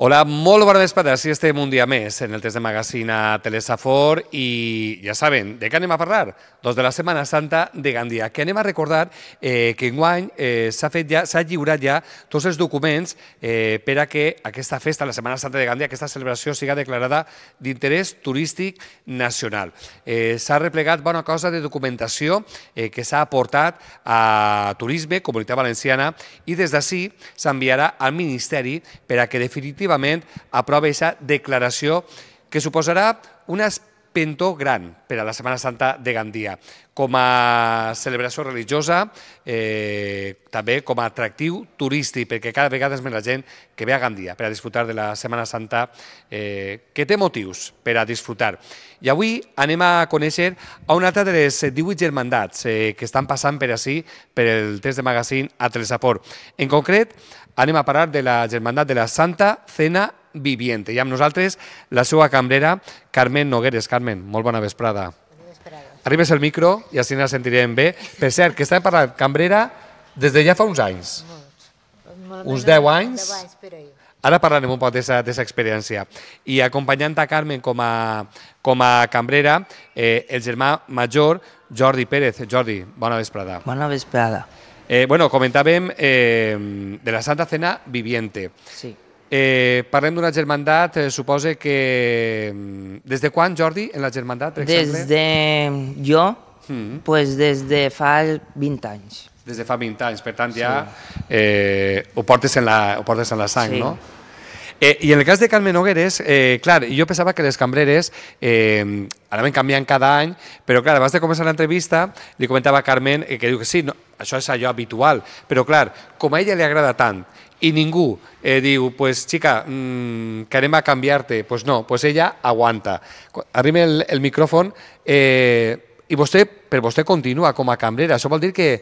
Hola, molt bona vesprada. Si estem un dia més en el test de a Telesafor i ja saben, de què anem a parlar? Doncs de la Setmana Santa de Gandia, que anem a recordar eh, que enguany eh, s'ha fet ja, s'ha lliurat ja tots els documents eh, per a que aquesta festa, la Setmana Santa de Gandia, aquesta celebració siga declarada d'interès turístic nacional. Eh, s'ha replegat bona cosa de documentació eh, que s'ha aportat a Turisme, Comunitat Valenciana, i des d'ací s'enviarà al Ministeri per a que definitivament definitivament aprova aquesta declaració que suposarà unes pentó Gran per a la Setmana Santa de Gandia. Com a celebració religiosa, eh, també com a atractiu turístic, perquè cada vegada és més la gent que ve a Gandia per a disfrutar de la Setmana Santa, eh, que té motius per a disfrutar. I avui anem a conèixer a una altra de les 18 germandats eh, que estan passant per així, per el test de magazín a Tresaport. En concret, anem a parlar de la germandat de la Santa Cena Viviente. I amb nosaltres la seva cambrera, Carmen Nogueres. Carmen, molt bona vesprada. Arribes al micro i així la sentirem bé. Per cert, que està parlant cambrera des de ja fa uns anys. uns 10 anys. Ara parlarem un poc d'aquesta experiència. I acompanyant a Carmen com a, com a cambrera, eh, el germà major, Jordi Pérez. Jordi, bona vesprada. Bona vesprada. Eh, bueno, comentàvem eh, de la Santa Cena Viviente. Sí. Eh, parlem d'una germandat, eh, suposa que... Mm, des de quan, Jordi, en la germandat, per des exemple? Des de... Jo? Mm. Pues des de fa 20 anys. Des de fa 20 anys, per tant, ja eh, ho, portes en la, ho portes en la sang, sí. no? Eh, I en el cas de Carmen Nogueres, eh, clar, jo pensava que les cambreres eh, anaven canviant cada any, però clar, abans de començar l'entrevista li comentava a Carmen eh, que diu que sí, no, això és allò habitual, però clar, com a ella li agrada tant y ningú eh, diu, pues chica, mmm, que anem a canviar-te. Pues no, pues ella aguanta. Arriba el, el micròfon eh, i vostè, per vostè continua com a cambrera. Això vol dir que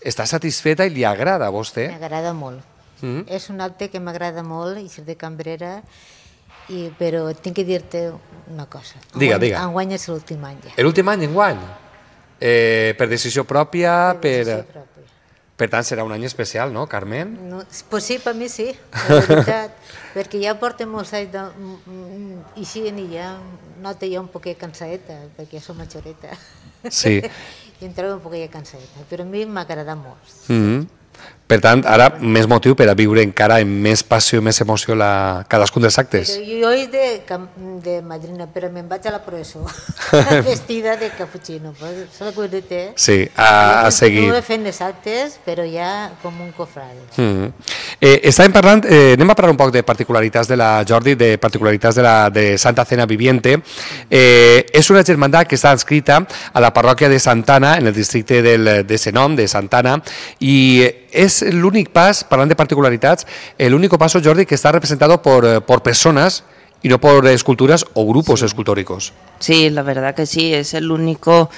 està satisfeta i li agrada a vostè? M'agrada molt. Mm -hmm. És un acte que m'agrada molt i ser de cambrera i, però tinc que dir-te una cosa. Diga, en, diga. Enguany és l'últim any ja. L'últim any, enguany? Eh, per decisió pròpia? Per, decisió per... pròpia. Per tant, serà un any especial, no, Carmen? No, pues sí, per mi sí, la veritat, perquè ja porta molts anys de... i mm, mm, així i ja nota ja un poquet cansadeta, perquè ja som majoreta. Sí. I em trobo un poquet cansadeta, però a mi m'ha agradat molt. Mm -hmm. Per tant, ara més motiu per a viure encara amb més passió i més emoció la, cadascun dels actes. Però jo és de, de madrina, però me'n vaig a la presó, vestida de caputxino. de que Sí, a, a seguir. Estuve fent els actes, però ja com un cofrat. Mm -hmm. eh, estàvem parlant, eh, anem a parlar un poc de particularitats de la Jordi, de particularitats de, la, de Santa Cena Viviente. Eh, és una germandat que està inscrita a la parròquia de Santana, en el districte del, de Senom, de Santana, i és el único paso, parlant de particularitats, único paso Jordi, que está representado eh, por personas y no por esculturas o grupos escultóricos. Sí, la verdad que sí, es el único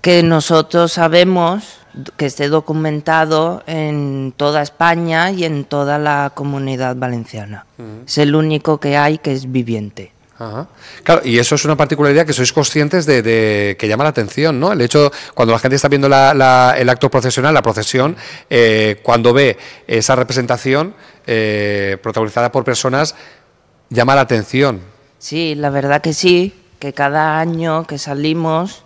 que nosotros sabemos que esté documentado en toda España y en toda la comunidad valenciana. Es el único que hay que es viviente. Claro, y eso es una particularidad que sois conscientes de, que llama la atención, ¿no? El hecho, cuando la gente está viendo el acto procesional, la procesión, eh, cuando ve esa representación eh, protagonizada por personas, llama la atención. Sí, la verdad que sí, que cada año que salimos,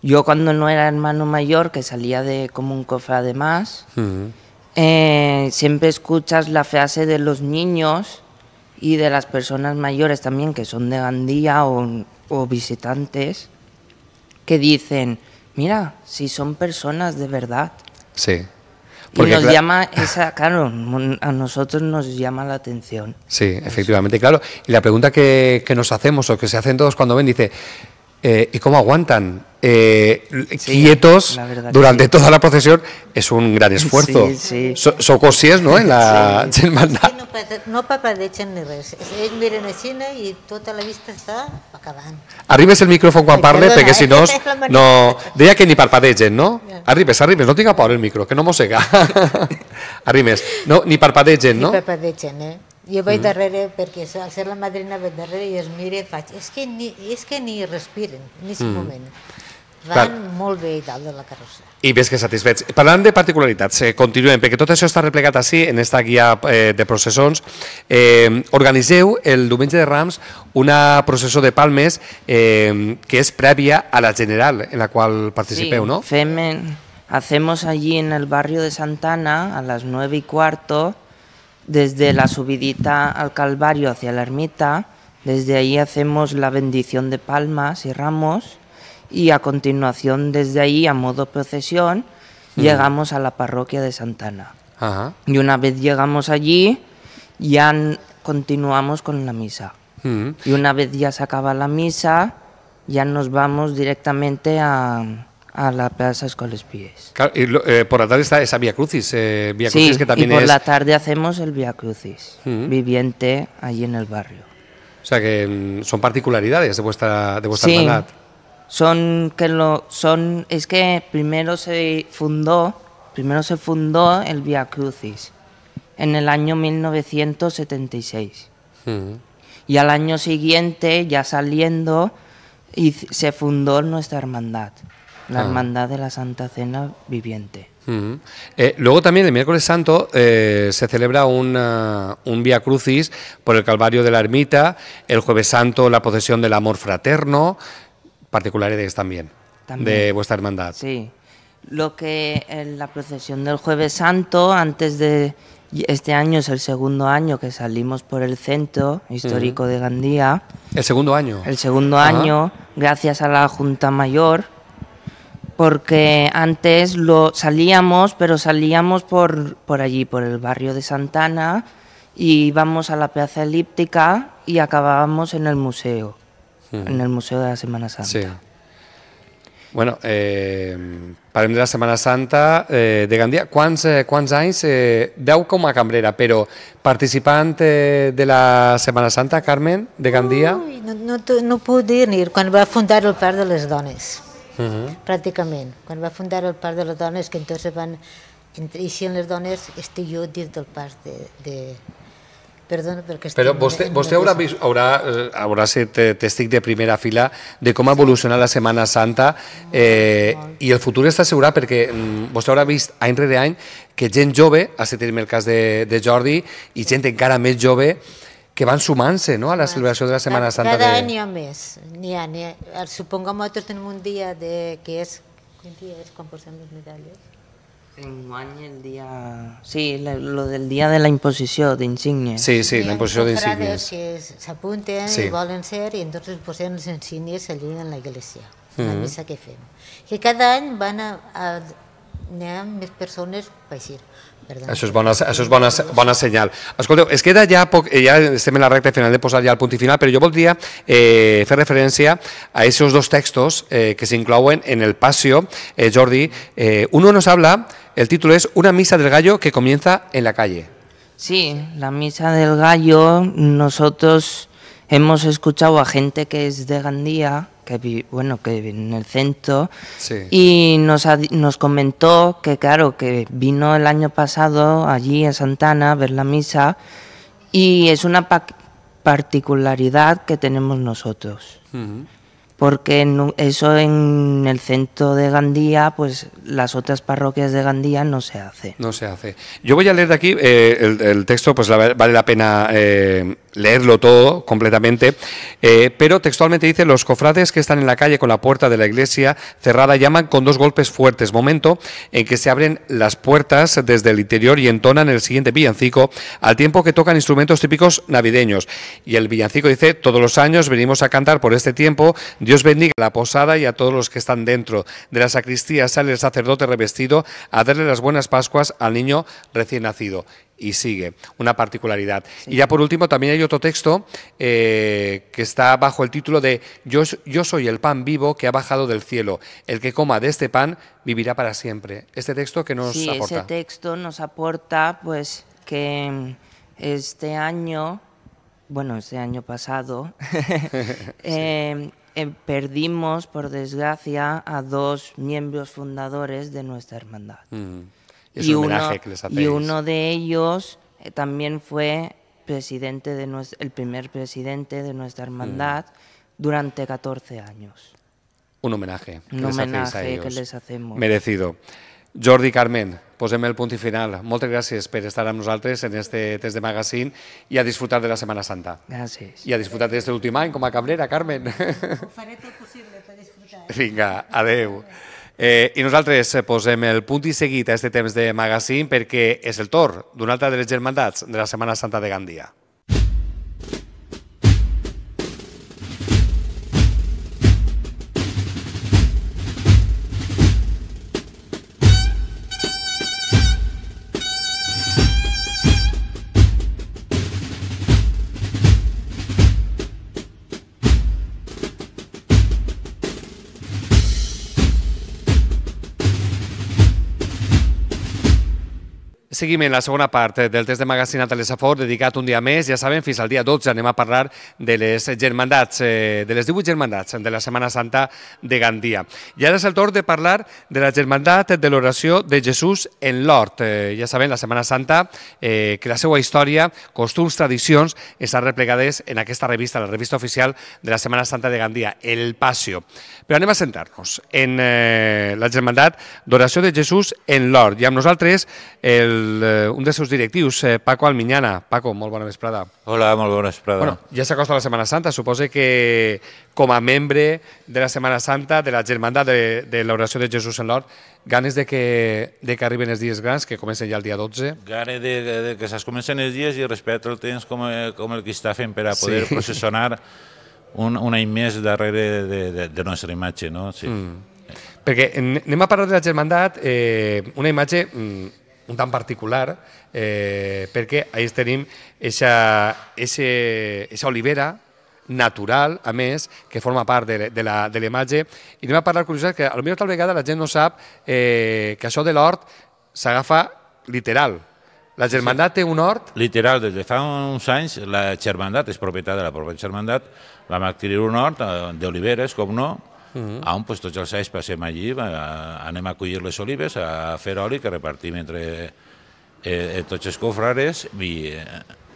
yo cuando no era hermano mayor, que salía de como un cofre además, eh, siempre escuchas la frase de los niños y de las personas mayores también que son de Gandía o, visitantes que dicen, mira, si son personas de verdad. Sí. y nos llama esa, claro, a nosotros nos llama la atención. Sí, efectivamente, claro. Y la pregunta que, que, nos hacemos o que se hacen todos cuando ven, dice, eh, y cómo aguantan eh, quietos durante toda la procesión es un gran esfuerzo. Sí, so, ¿no? En la hermandad. No, para de ni res. Ellos miren a y toda la vista está acabando. Arribes el micrófono quan parle, perdona, si no... no Deja que ni parpadechen, no? Arribes, arribes, no tenga por el micro, que no mosega. arribes, no, ni parpadechen, no? Ni parpadechen, eh? Jo vaig darrere perquè al ser la madrina vaig darrere i es mire faig, és que ni, és que ni respiren, ni s'hi mm. Van Clar. molt bé i tal de la carrossa. I ves que satisfets. Parlant de particularitats, eh, continuem, perquè tot això està replegat així, en esta guia eh, de processons. Eh, organitzeu el diumenge de Rams una processó de palmes eh, que és prèvia a la general en la qual participeu, sí, no? Fem hacemos allí en el barrio de Santana a las nueve y cuarto desde la subidita al Calvario hacia la ermita, desde ahí hacemos la bendición de palmas y ramos y a continuación desde ahí a modo procesión mm. llegamos a la parroquia de Santana. Y una vez llegamos allí ya continuamos con la misa. Mm. Y una vez ya se acaba la misa ya nos vamos directamente a a la plaza con los pies. Eh, por la tarde está esa Vía Crucis, eh, Vía Crucis que también y por la tarde hacemos el Vía Crucis, viviente allí en el barrio. O sea que mm, son particularidades de vuestra, de vuestra sí, hermandad. Son que lo, son, es que primero se fundó, primero se fundó el Vía Crucis en el año 1976. Y al año siguiente, ya saliendo, y se fundó nuestra hermandad la ah. Hermandad de la Santa Cena Viviente. Eh, luego también el miércoles santo eh, se celebra un Vía Crucis por el Calvario de la Ermita, el jueves santo la procesión del amor fraterno, particulares también, de vuestra hermandad. Sí, lo que eh, la procesión del jueves santo, antes de este año es el segundo año que salimos por el centro histórico de Gandía. ¿El segundo año? El segundo año, gracias a la Junta Mayor porque antes lo salíamos, pero salíamos por, por allí, por el barrio de Santana, y íbamos a la Plaza Elíptica y acabábamos en el museo, hmm. en el Museo de la Semana Santa. Sí. Bueno, eh, para la Semana Santa eh, de Gandía, Quants, eh, quants Eh, deu a cambrera, pero ¿participante eh, de la Semana Santa, Carmen, de Gandía? no, no, no ni dir cuando quan fundar el par de les Dones. Mhm. pràcticament. Quan va fundar el Parc de les Dones, que entonces van entreixen les dones, estic jo dins del Parc de, de, Perdona, perquè estic... Però vostè, vostè haurà, vist, haurà, eh, haurà set eh, testic de primera fila de com ha evolucionat la Setmana Santa eh, i el futur està assegurat perquè mm, vostè haurà vist any rere any que gent jove, ha estat el cas de, de Jordi, i gent encara més jove, que van sumant-se no? a la celebració de la Setmana Santa. Cada de... any hi ha més. N'hi ha, ha. que eh, nosaltres tenim un dia de, que és... Quin dia és quan posem les medalles? Enguany el dia... Sí, lo del dia de la imposició d'insígnies. Sí, sí, la imposició d'insígnies. que s'apunten sí. i volen ser i entonces posem les insígnies allí en la iglesia, mm -hmm. la mm-hmm. missa que fem. Que cada any van a, a, n'hi ha més persones per així. Eso es buena bona, es queda ya poc, eh, en la recta final de posar ya al punto y final, pero yo podría eh, referencia a esos dos textos eh, que se s'inclouen en el Pasio, eh, Jordi. uno nos habla, el título es Una misa del gallo que comienza en la calle. Sí, la misa del gallo, nosotros hemos escuchado a gente que es de Gandía, que bueno, que vive en el centro, y nos, nos comentó que, claro, que vino el año pasado allí en Santana a ver la misa, y es una particularidad que tenemos nosotros. Porque eso en el centro de Gandía, pues las otras parroquias de Gandía no se hace. No se hace. Yo voy a leer de aquí eh, el, texto, pues vale la pena eh, leerlo todo completamente, eh, pero textualmente dice, los cofrades que están en la calle con la puerta de la iglesia cerrada llaman con dos golpes fuertes, momento en que se abren las puertas desde el interior y entonan el siguiente villancico, al tiempo que tocan instrumentos típicos navideños. Y el villancico dice, todos los años venimos a cantar por este tiempo, Dios bendiga la posada y a todos los que están dentro. De la sacristía sale el sacerdote revestido a darle las buenas Pascuas al niño recién nacido y sigue. Una particularidad. Y ya por último, también hay otro texto eh, que está bajo el título de yo, yo soy el pan vivo que ha bajado del cielo. El que coma de este pan vivirá para siempre. Este texto que nos sí, aporta. Ese texto nos aporta pues que mm, este año, bueno, este año pasado, em, em, perdimos, por desgracia, a dos miembros fundadores de nuestra hermandad. Mm y, uno, de ellos eh, también fue presidente de el primer presidente de nuestra mm. hermandad durante 14 años. Un homenaje. un les homenaje que les hacemos. Merecido. Jordi Carmen, póngeme el punto y final. Muchas gracias por estar nosotros nosaltres en este test de magazine y a disfrutar de la Semana Santa. Gracias. Y a disfrutar de este año en a cabrera, Carmen. haré todo posible para disfrutar. Eh? Venga, Adeu. Eh, I nosaltres eh, posem el punt i seguit a aquest temps de magazín perquè és el torn d'una altra de les germandats de la Setmana Santa de Gandia. Seguim en la segona part del test de magasin a les Afor, dedicat un dia més. Ja sabem, fins al dia 12 anem a parlar de les germandats, eh, de les 18 germandats de la Setmana Santa de Gandia. I ara és el torn de parlar de la germandat de l'oració de Jesús en l'hort. Eh, ja sabem, la Setmana Santa, eh, que la seva història, costums, tradicions, estan replegades en aquesta revista, la revista oficial de la Setmana Santa de Gandia, El Pasio. Però anem a sentar-nos en eh, la germandat d'oració de Jesús en l'hort. I amb nosaltres el un dels seus directius, eh, Paco Alminyana. Paco, molt bona vesprada. Hola, molt bona vesprada. Bueno, ja s'acosta la Setmana Santa. Suposa que com a membre de la Setmana Santa, de la germandat de, de l'oració de Jesús en l'Hort, ganes de que, de que arriben els dies grans, que comencen ja el dia 12? Ganes de, de, que se'ls comencen els dies i respecte el temps com, eh, com el que està fent per a poder sí. processionar un, un any més darrere de, de, de nostra imatge, no? Sí. Mm. Perquè anem a parlar de la germandat, eh, una imatge mm, un tant particular, eh, perquè ahí tenim esa, ese, esa olivera natural, a més, que forma part de, de l'imatge. I anem a parlar curiositat, que potser tal vegada la gent no sap eh, que això de l'hort s'agafa literal, la germandat té un hort? Literal, des de fa uns anys la germandat és propietat de la pròpia germandat, va adquirir un hort eh, d'oliveres, com no, uh -huh. on pues, tots els anys passem allí, a, anem a collir les olives, a fer oli que repartim entre eh, eh tots els cofrares i, eh,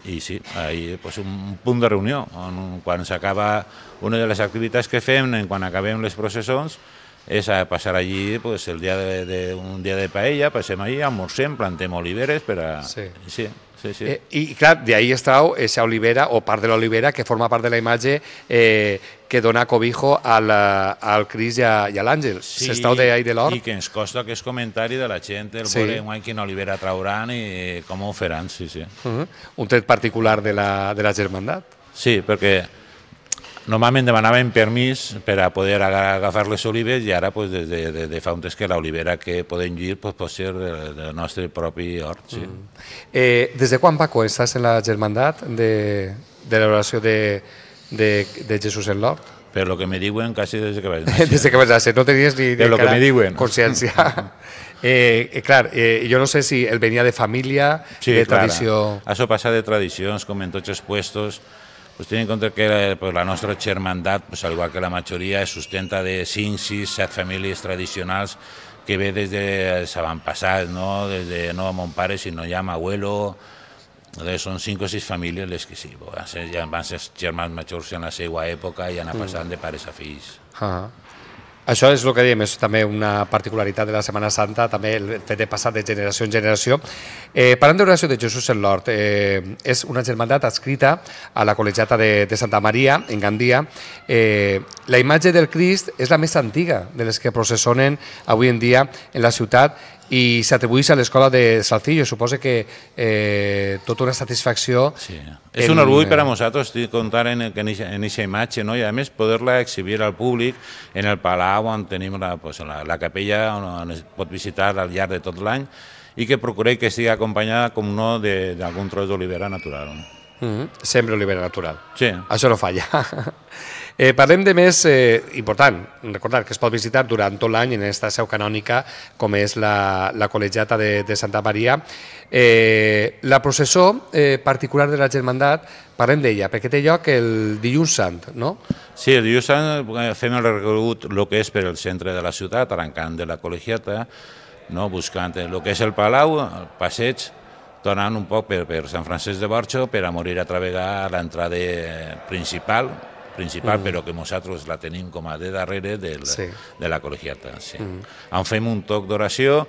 i sí, ahí, pues, un punt de reunió on, quan s'acaba una de les activitats que fem, quan acabem les processons, és a pasar allí pues el día de, de un día de paella, passem allí, almorcem, plantem oliveres per a... Sí. sí. Sí, sí. Eh, I clar, d'ahir trau esa olivera o part de l'olivera que forma part de la imatge eh, que dona cobijo al, eh, al Cris i a, l'Àngel. Sí, S'estau d'ahir de l'or. I que ens costa que és comentari de la gent, el sí. volem un quina olivera trauran i com ho faran, sí, sí. Uh -huh. Un tret particular de la, de la germandat. Sí, perquè normalment demanàvem permís per a poder agafar les olives i ara pues, des de, de, de fa un temps que l'olivera que podem lluir pues, pot ser el nostre propi hort. Sí. Mm. Eh, des de quan, Paco, estàs en la germandat de, de l'oració de, de, de Jesús en l'hort? Per lo que me diuen, quasi des que vaig néixer. des que vaig néixer, no tenies ni, ni consciència. Eh, eh, clar, eh, jo no sé si el venia de família, sí, de tradició... Clar, això passa de tradicions, com en tots els puestos, pues tiene contra que eh, pues, la nuestra germandat, pues, al igual que la mayoría, es sustenta de cinc, sis, set famílies tradicionals que ve desde els eh, avantpassats, no? desde no mon pare, sinó ja abuelo, son cinco o seis familias les que sí, pues, van a ser germans majors en la seva època i anar mm. passant de pares a Això és el que diem, és també una particularitat de la Setmana Santa, també el fet de passar de generació en generació. Eh, parlant l'oració de Jesús en l'Hort, eh, és una germandat adscrita a la col·legiata de, de Santa Maria, en Gandia. Eh, la imatge del Crist és la més antiga de les que processonen avui en dia en la ciutat i s'atribuís a l'escola de Salcillo. Suposa que eh, tota una satisfacció... Sí. És un orgull per a eh, nosaltres comptar en, en, en eixa imatge no? i a més poder-la exhibir al públic en el palau on tenim la, pues, la, la capella on, es pot visitar al llarg de tot l'any i que procurei que estigui acompanyada, com no, d'algun tros d'olivera natural. No? Mm -hmm. Sempre olivera natural. Sí. Això no falla. Eh, parlem de més eh, important, recordar que es pot visitar durant tot l'any en aquesta seu canònica com és la, la col·legiata de, de Santa Maria. Eh, la processó eh, particular de la Germandat, parlem d'ella, perquè té lloc el dilluns sant, no? Sí, el dilluns sant eh, fem el recorregut el que és per el centre de la ciutat, arrencant de la col·legiata, no? buscant el eh, que és el palau, el passeig, tornant un poc per, per Sant Francesc de Borxo per a morir a travegar a l'entrada principal, principal, mm. però que nosaltres la tenim com a de darrere del, sí. de la col·legiata. Sí. Mm. En fem un toc d'oració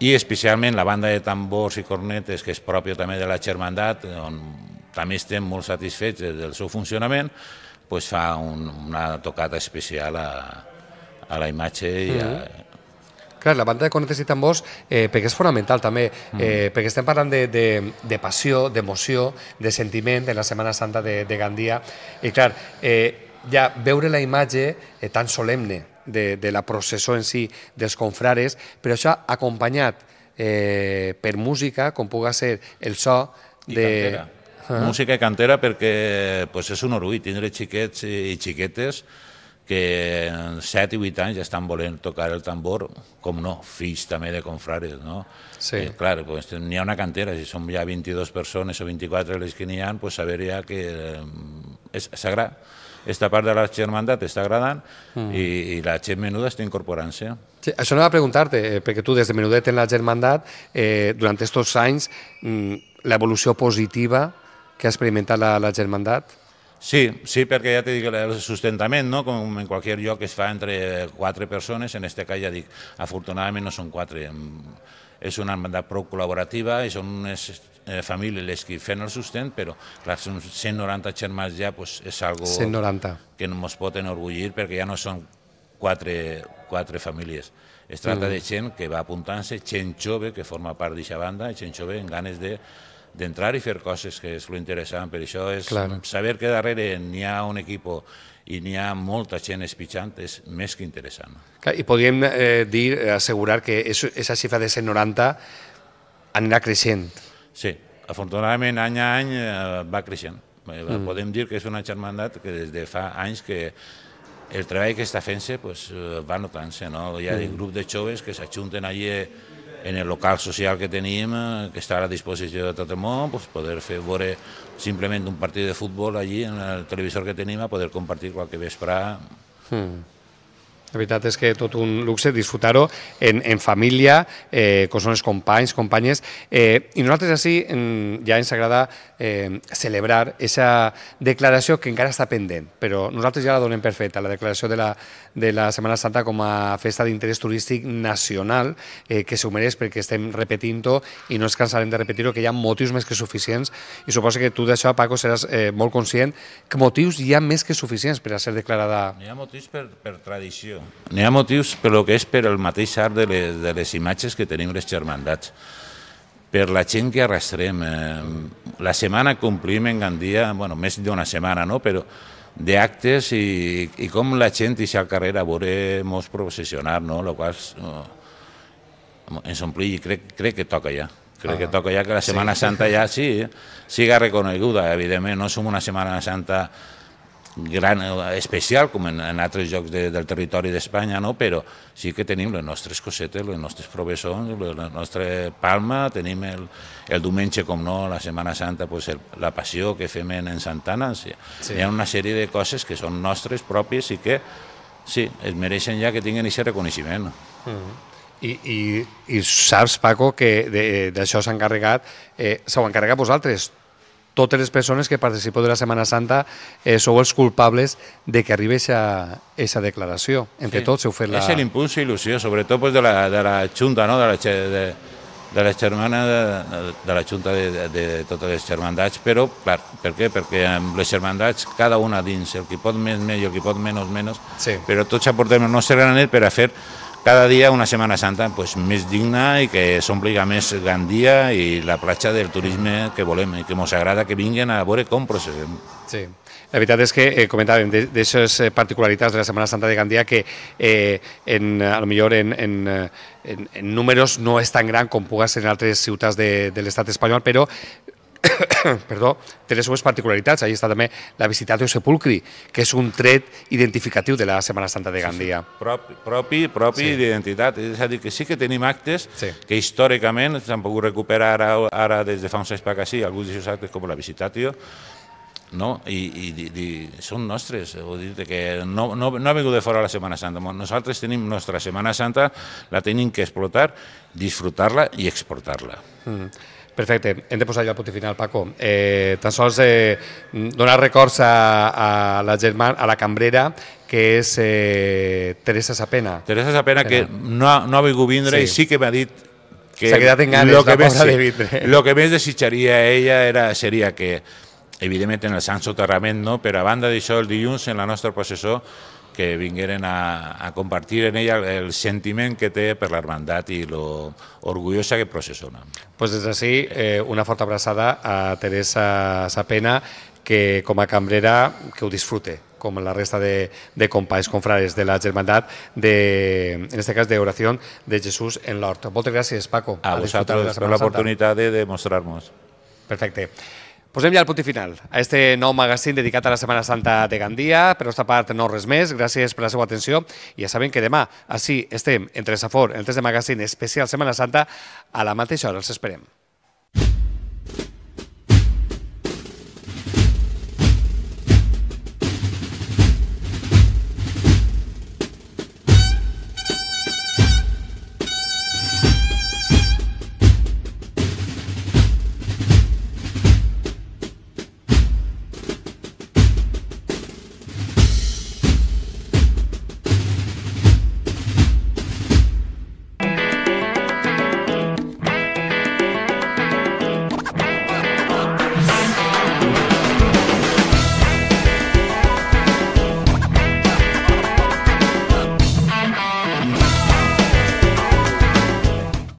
i especialment la banda de tambors i cornetes, que és pròpia també de la Germandat, on també estem molt satisfets del seu funcionament, pues fa un, una tocada especial a, a la imatge i a, mm Clar, la banda de cornetes i tambors, eh, perquè és fonamental també, mm. eh, mm. perquè estem parlant de, de, de passió, d'emoció, de sentiment en la Setmana Santa de, de Gandia, i clar, eh, ja veure la imatge eh, tan solemne de, de la processó en si dels confrares, però això acompanyat eh, per música, com puga ser el so de... I ah. música i cantera perquè pues, és un orgull tindre xiquets i xiquetes que en 7 i 8 anys ja estan volent tocar el tambor, com no, fills també de confrares, no? Sí. Eh, clar, pues, n'hi ha una cantera, si som ja 22 persones o 24 les que n'hi ha, pues saber ja que eh, és sagrà. Esta part de la germandat està agradant mm. i, i la gent menuda està incorporant-se. Sí, això no a preguntar-te, eh, perquè tu des de menudet en la germandat, eh, durant aquests anys, mm, l'evolució positiva que ha experimentat la, la germandat, Sí, sí, perquè ja t'he dit, el sustentament, no? com en qualsevol lloc es fa entre quatre persones, en aquest cas ja dic, afortunadament no són quatre, és una banda prou col·laborativa i són unes eh, famílies les que fan el sustent, però clar, són 190 germans ja, pues, és algo 190. que no ens pot enorgullir perquè ja no són quatre, quatre famílies. Es tracta mm. de gent que va apuntant-se, gent jove que forma part d'aquesta banda, gent jove en ganes de d'entrar i fer coses, que és l'interessant, Per això és Clar. saber que darrere n'hi ha un equip i n'hi ha molta gent espitjant, és més que interessant. Clar, I podríem eh, dir, assegurar que és, esa xifra de 190 anirà creixent. Sí, afortunadament any a any eh, va creixent. Eh, mm. Podem dir que és una germandat que des de fa anys que el treball que està fent-se pues, eh, va notant-se. No? Hi ha mm. grup de joves que s'ajunten allà en el local social que tenim, eh, que està a la disposició de tot el món, pues poder fer veure simplement un partit de futbol allí en el televisor que tenim, a poder compartir qualque vespre Mm. La veritat és que tot un luxe disfrutar-ho en, en família, eh, com són els companys, companyes, eh, i nosaltres així en, ja ens agrada eh, celebrar aquesta declaració que encara està pendent, però nosaltres ja la donem per feta, la declaració de la, de la Setmana Santa com a festa d'interès turístic nacional, eh, que s'ho mereix perquè estem repetint-ho i no ens cansarem de repetir-ho, que hi ha motius més que suficients, i suposo que tu d'això, Paco, seràs eh, molt conscient que motius hi ha més que suficients per a ser declarada... Hi ha motius per, per tradició, N'hi ha motius per lo que és per el mateix art de les, de les imatges que tenim les germandats, per la gent que arrastrem. Eh, la setmana complim en Gandia, bueno, més d'una setmana, no? però d'actes i, i com la gent i al carrer a veure molts processionar, no? Lo qual no, eh, ens ompli i crec, crec que toca ja. Crec ah, que toca ja que la Setmana sí. Santa ja sí, siga reconeguda, evidentment, no som una Setmana Santa gran eh, especial com en, en altres llocs de, del territori d'Espanya, no? però sí que tenim les nostres cosetes, les nostres provessons, la nostra palma, tenim el, el diumenge, com no, la Setmana Santa, pues el, la passió que fem en, en Santana. Sí. sí. Hi ha una sèrie de coses que són nostres, pròpies, i que sí, es mereixen ja que tinguin aquest reconeixement. Mm -hmm. I, i, I saps, Paco, que d'això s'ha encarregat, eh, s'ho encarregat vosaltres, totes les persones que participen de la Setmana Santa eh, sou els culpables de que arribi aquesta declaració. Entre sí. tots heu fet la... És l'impuls i il·lusió, sobretot pues, de, la, de la Junta, no? de, la, de, de la germana de, de la Junta de, de, de totes les germandats, però clar, per què? Perquè amb les germandats, cada una dins, el que pot més, més i el que pot menys, menys, sí. però tots aportem el nostre granet per a fer cada dia una Setmana Santa pues, més digna i que s'ompliga més Gandia i la platja del turisme que volem i que ens agrada que vinguin a veure com procedem. Sí. La veritat és que eh, comentàvem d'aquestes eh, particularitats de la Setmana Santa de Gandia que eh, en, a lo millor en, en, eh, en, en números no és tan gran com puga ser en altres ciutats de, de l'estat espanyol, però perdó, té les seues particularitats. Allí està també la del Sepulcri, que és un tret identificatiu de la Setmana Santa de Gandia. Sí, sí. Propi, propi, propi sí. d'identitat. És a dir, que sí que tenim actes sí. que històricament s'han pogut recuperar ara, ara des de fa uns anys per sí, alguns d'aquests actes com la Visitatio, no? I, i, i són nostres, vull dir que no, no, no ha vingut de fora la Setmana Santa. Nosaltres tenim nostra Setmana Santa, la tenim que explotar, disfrutar-la i exportar-la. Mm. Perfecte, hem de posar allò el punt final, Paco. Eh, tan sols eh, donar records a, a, la germana, a la cambrera, que és eh, Teresa Sapena. Teresa Sapena, que no ha, no ha vingut vindre sí. i sí que m'ha dit que, quedat en ganes, lo que més, de vindre. Lo que més desitjaria ella era, seria que, evidentment, en el Sant Soterrament, no? però a banda d'això, el dilluns, en la nostra processó, que vingueren a, a compartir en ella el sentiment que té per l'hermandat i lo orgullosa que processona. Pues des d'ací, eh, una forta abraçada a Teresa Sapena, que com a cambrera que ho disfrute com la resta de, de companys, confrares de la germandat, de, en este cas d'oració de Jesús en l'hort. Moltes gràcies, Paco. A, a vosaltres per l'oportunitat de demostrar-nos. Perfecte. Posem ja el punt final a este nou magazín dedicat a la Setmana Santa de Gandia. Per aquesta part, no res més. Gràcies per la seva atenció. I ja sabem que demà, així, estem entre Safor, en el test de magazín especial Setmana Santa, a la mateixa hora els esperem.